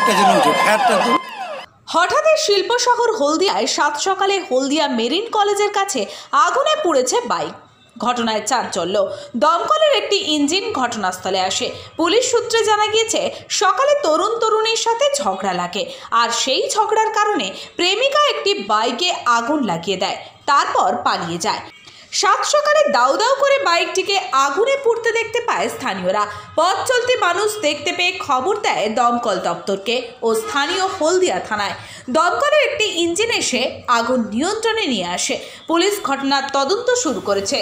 হাতটা যেন তো হঠাৎ শিল্প শহর হলদিয়ায় সাত সকালে হলদিয়া মেরিন কলেজের কাছে আগুনে পুড়েছে বাইক ঘটনায় চাঞ্চল্য দমকলের একটি ইঞ্জিন ঘটনাস্থলে আসে পুলিশ সূত্রে জানা গিয়েছে সকালে তরুণ তরুণীর সাথে ঝগড়া লাগে আর সেই ঝগড়ার কারণে প্রেমিকা একটি বাইকে আগুন লাগিয়ে দেয় তারপর পালিয়ে যায় সাত সকালে দাউ দাউ করে বাইকটিকে আগুনে পুড়তে দেখতে পায় স্থানীয়রা পথ চলতি মানুষ দেখতে পেয়ে খবর দেয় দমকল দপ্তরকে ও স্থানীয় হলদিয়া থানায় দমকলের একটি ইঞ্জিন এসে আগুন নিয়ন্ত্রণে নিয়ে আসে পুলিশ ঘটনার তদন্ত শুরু করেছে